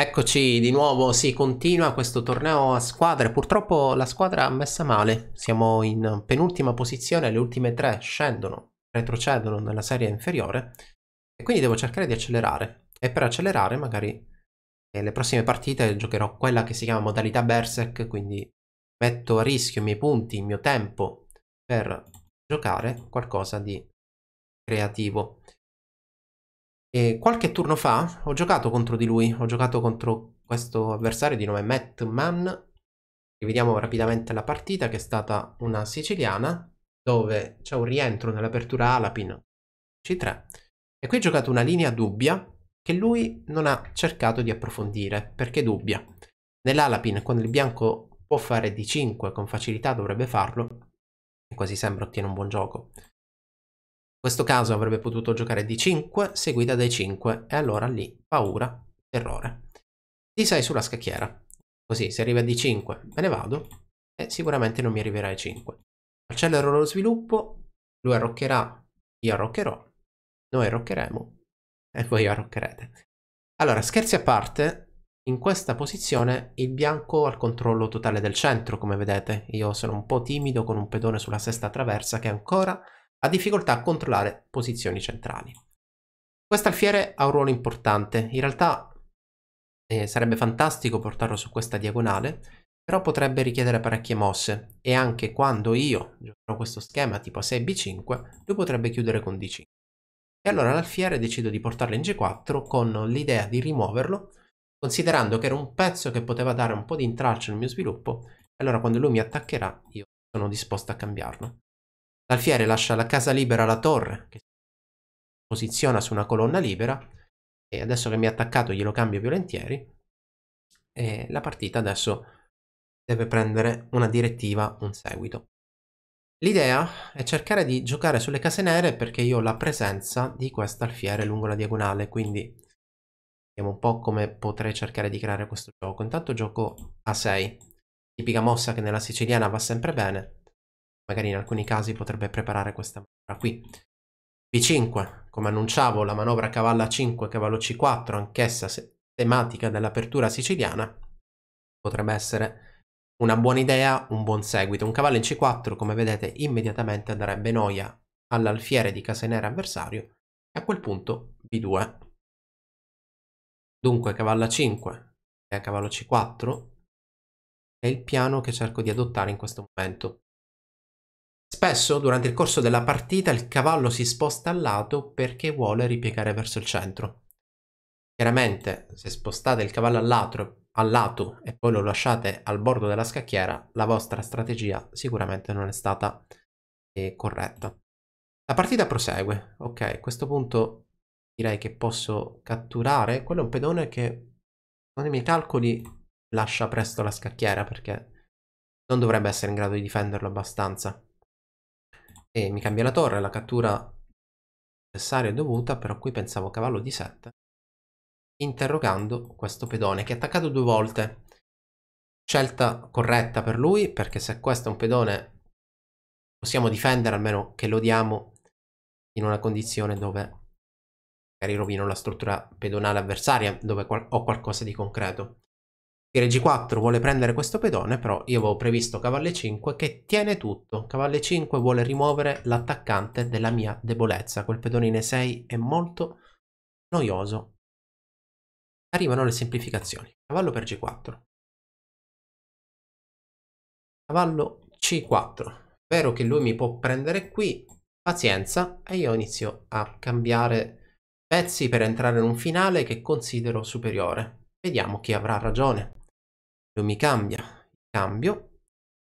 Eccoci di nuovo, si continua questo torneo a squadre, purtroppo la squadra ha messa male, siamo in penultima posizione, le ultime tre scendono, retrocedono nella serie inferiore e quindi devo cercare di accelerare e per accelerare magari nelle eh, prossime partite giocherò quella che si chiama modalità Berserk, quindi metto a rischio i miei punti, il mio tempo per giocare qualcosa di creativo. E qualche turno fa ho giocato contro di lui, ho giocato contro questo avversario di nome Matt Mann. Rivediamo rapidamente la partita che è stata una siciliana dove c'è un rientro nell'apertura Alapin C3 e qui ho giocato una linea dubbia che lui non ha cercato di approfondire perché dubbia. Nell'Alapin quando il bianco può fare D5 con facilità dovrebbe farlo e quasi sempre ottiene un buon gioco questo caso avrebbe potuto giocare D5 seguita dai 5 e allora lì paura, terrore. D6 sulla scacchiera. Così se arriva a D5 me ne vado e sicuramente non mi arriverà ai 5. Accelero lo sviluppo, lui arroccherà, io arroccherò, noi arroccheremo e voi arroccherete. Allora, scherzi a parte, in questa posizione il bianco ha il controllo totale del centro, come vedete. Io sono un po' timido con un pedone sulla sesta traversa che ancora ha difficoltà a controllare posizioni centrali. Questo alfiere ha un ruolo importante, in realtà eh, sarebbe fantastico portarlo su questa diagonale, però potrebbe richiedere parecchie mosse e anche quando io giocherò questo schema tipo 6 b5, lui potrebbe chiudere con d5. E allora l'alfiere decido di portarlo in g4 con l'idea di rimuoverlo, considerando che era un pezzo che poteva dare un po' di intralcio nel mio sviluppo, e allora quando lui mi attaccherà io sono disposto a cambiarlo. L'alfiere lascia la casa libera alla torre, che si posiziona su una colonna libera, e adesso che mi ha attaccato glielo cambio volentieri, e la partita adesso deve prendere una direttiva, un seguito. L'idea è cercare di giocare sulle case nere perché io ho la presenza di questa alfiere lungo la diagonale, quindi vediamo un po' come potrei cercare di creare questo gioco. Intanto gioco a 6, tipica mossa che nella siciliana va sempre bene, magari in alcuni casi potrebbe preparare questa manovra qui. B5, come annunciavo, la manovra cavalla 5 cavallo C4, anch'essa tematica dell'apertura siciliana, potrebbe essere una buona idea, un buon seguito. Un cavallo in C4, come vedete, immediatamente darebbe noia all'alfiere di Casenere avversario e a quel punto B2. Dunque cavallo 5 e cavallo C4 è il piano che cerco di adottare in questo momento. Spesso durante il corso della partita il cavallo si sposta al lato perché vuole ripiegare verso il centro. Chiaramente se spostate il cavallo al lato, al lato e poi lo lasciate al bordo della scacchiera, la vostra strategia sicuramente non è stata eh, corretta. La partita prosegue, ok, a questo punto direi che posso catturare, quello è un pedone che con i miei calcoli lascia presto la scacchiera perché non dovrebbe essere in grado di difenderlo abbastanza. E mi cambia la torre, la cattura necessaria e dovuta, però qui pensavo cavallo di 7. Interrogando questo pedone che è attaccato due volte. Scelta corretta per lui, perché se questo è un pedone possiamo difendere, almeno che lo diamo in una condizione dove magari rovino la struttura pedonale avversaria, dove ho qualcosa di concreto. Il Rg4 vuole prendere questo pedone, però io avevo previsto cavalle 5 che tiene tutto. Cavalle 5 vuole rimuovere l'attaccante della mia debolezza. Quel pedone pedonine 6 è molto noioso. Arrivano le semplificazioni. Cavallo per G4. Cavallo C4. Vero che lui mi può prendere qui, pazienza, e io inizio a cambiare pezzi per entrare in un finale che considero superiore. Vediamo chi avrà ragione. Lui mi cambia, cambio,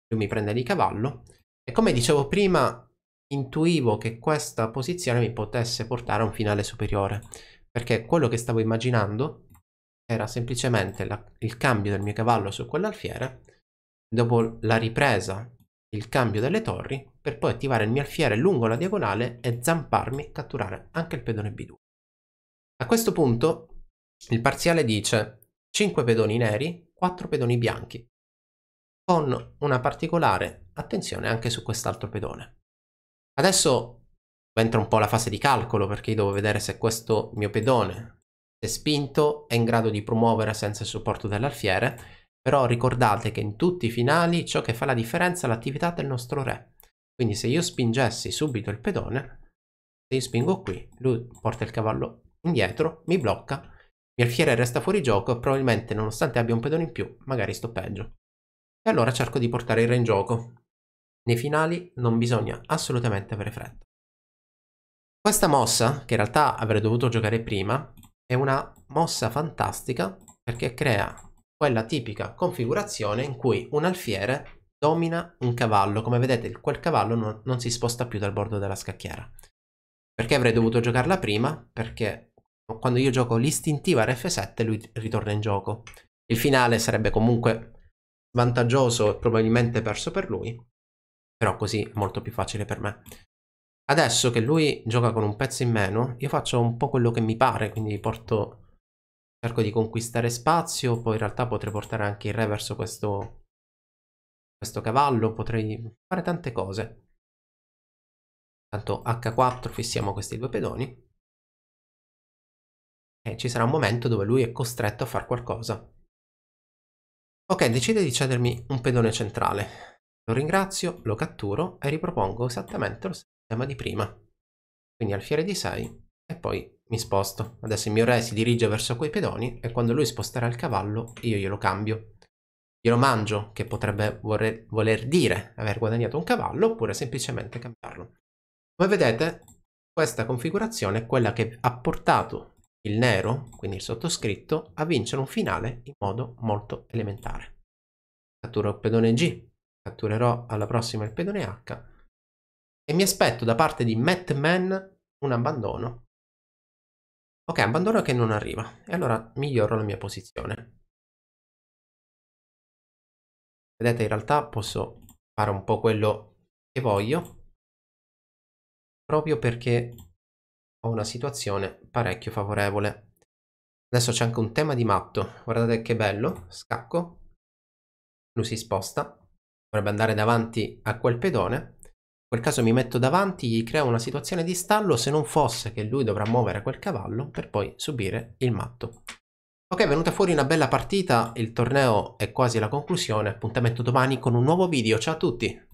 lui mi prende di cavallo e come dicevo prima intuivo che questa posizione mi potesse portare a un finale superiore perché quello che stavo immaginando era semplicemente la, il cambio del mio cavallo su quell'alfiere, dopo la ripresa il cambio delle torri, per poi attivare il mio alfiere lungo la diagonale e zamparmi, e catturare anche il pedone B2. A questo punto il parziale dice 5 pedoni neri quattro pedoni bianchi, con una particolare attenzione anche su quest'altro pedone. Adesso entra un po' la fase di calcolo perché io devo vedere se questo mio pedone, se spinto, è in grado di promuovere senza il supporto dell'alfiere, però ricordate che in tutti i finali ciò che fa la differenza è l'attività del nostro re. Quindi se io spingessi subito il pedone, se io spingo qui, lui porta il cavallo indietro, mi blocca il Alfiere resta fuori gioco, probabilmente nonostante abbia un pedone in più, magari sto peggio. E allora cerco di portare il re in gioco. Nei finali non bisogna assolutamente avere fretta. Questa mossa, che in realtà avrei dovuto giocare prima, è una mossa fantastica perché crea quella tipica configurazione in cui un alfiere domina un cavallo. Come vedete, quel cavallo non, non si sposta più dal bordo della scacchiera. Perché avrei dovuto giocarla prima? Perché quando io gioco l'istintiva RF7 lui ritorna in gioco. Il finale sarebbe comunque vantaggioso e probabilmente perso per lui, però così è molto più facile per me. Adesso che lui gioca con un pezzo in meno, io faccio un po' quello che mi pare, quindi porto, cerco di conquistare spazio, poi in realtà potrei portare anche il re verso questo, questo cavallo, potrei fare tante cose. Tanto H4 fissiamo questi due pedoni eh, ci sarà un momento dove lui è costretto a fare qualcosa. Ok, decide di cedermi un pedone centrale. Lo ringrazio, lo catturo e ripropongo esattamente lo stesso tema di prima. Quindi alfiere di 6 e poi mi sposto. Adesso il mio re si dirige verso quei pedoni e quando lui sposterà il cavallo io glielo cambio. Glielo mangio, che potrebbe vorre- voler dire aver guadagnato un cavallo, oppure semplicemente cambiarlo. Come vedete, questa configurazione è quella che ha portato il nero, quindi il sottoscritto, a vincere un finale in modo molto elementare. Catturo il pedone G, catturerò alla prossima il pedone H e mi aspetto da parte di Madman un abbandono. Ok, abbandono che non arriva e allora miglioro la mia posizione. Vedete, in realtà posso fare un po' quello che voglio proprio perché ho una situazione parecchio favorevole. Adesso c'è anche un tema di matto, guardate che bello, scacco, lui si sposta, dovrebbe andare davanti a quel pedone, in quel caso mi metto davanti, gli creo una situazione di stallo se non fosse che lui dovrà muovere quel cavallo per poi subire il matto. Ok, è venuta fuori una bella partita, il torneo è quasi alla conclusione, appuntamento domani con un nuovo video, ciao a tutti!